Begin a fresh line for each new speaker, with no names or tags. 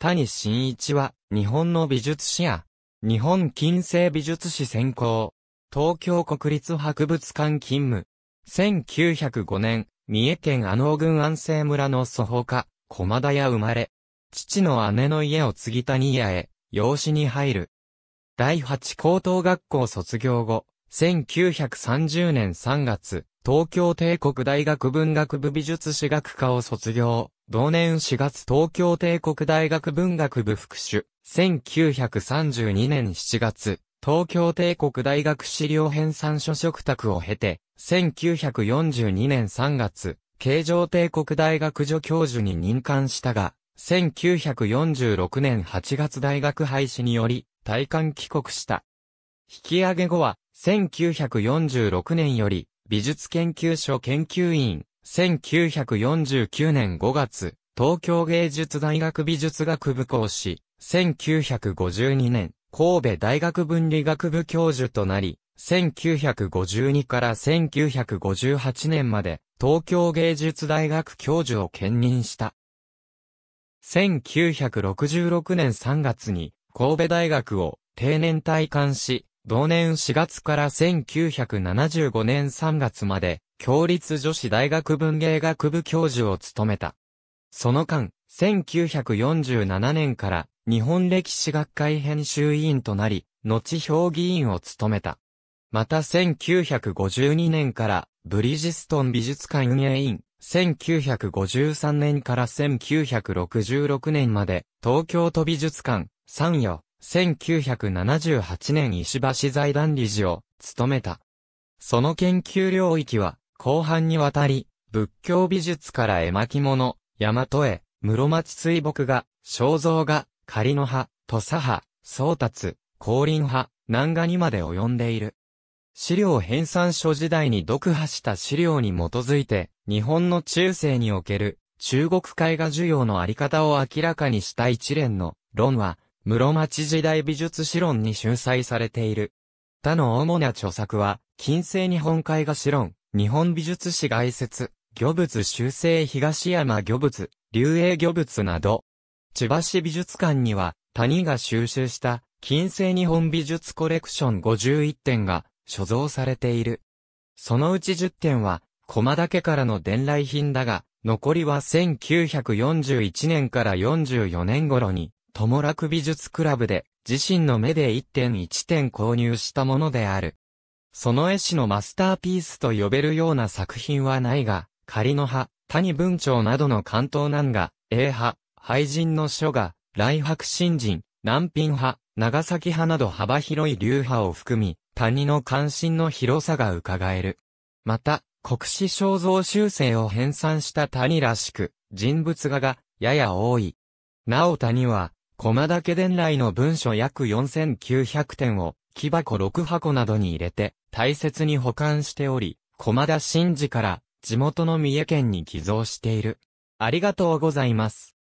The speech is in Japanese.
谷新一は、日本の美術史や、日本近世美術史専攻、東京国立博物館勤務、1905年、三重県阿能郡安政村の祖母家、駒田屋生まれ、父の姉の家を継ぎ谷屋へ、養子に入る。第八高等学校卒業後、1930年3月、東京帝国大学文学部美術史学科を卒業。同年4月東京帝国大学文学部副主。1932年7月、東京帝国大学資料編纂書食卓を経て、1942年3月、京城帝国大学助教授に任官したが、1946年8月大学廃止により、退官帰国した。引き上げ後は、1946年より、美術研究所研究員、1949年5月、東京芸術大学美術学部講師、1952年、神戸大学分理学部教授となり、1952から1958年まで、東京芸術大学教授を兼任した。1966年3月に、神戸大学を定年退官し、同年4月から1975年3月まで、共立女子大学文芸学部教授を務めた。その間、1947年から日本歴史学会編集委員となり、後評議員を務めた。また1952年からブリジストン美術館運営委員、1953年から1966年まで東京都美術館、参与、1978年石橋財団理事を務めた。その研究領域は、後半にわたり、仏教美術から絵巻物、大和絵、室町水墨画、肖像画、仮の葉、土佐葉、宗達、降臨派、南画にまで及んでいる。資料編纂書時代に読破した資料に基づいて、日本の中世における中国絵画需要のあり方を明らかにした一連の論は、室町時代美術史論に収載されている。他の主な著作は、近世日本絵画史論、日本美術史概説、魚物修正東山魚物、流英魚物など。千葉市美術館には、谷が収集した近世日本美術コレクション51点が所蔵されている。そのうち10点は、駒岳からの伝来品だが、残りは1941年から44年頃に友楽美術クラブで自身の目で1点1点購入したものである。その絵師のマスターピースと呼べるような作品はないが、仮の葉、谷文鳥などの関東南画、英派、廃人の書画、来白新人、南品派、長崎派など幅広い流派を含み、谷の関心の広さが伺える。また、国史肖像修正を編纂した谷らしく、人物画がやや多い。なお谷は、駒岳伝来の文書約4900点を、木箱6箱などに入れて、大切に保管しており、駒田真治から、地元の三重県に寄贈している。ありがとうございます。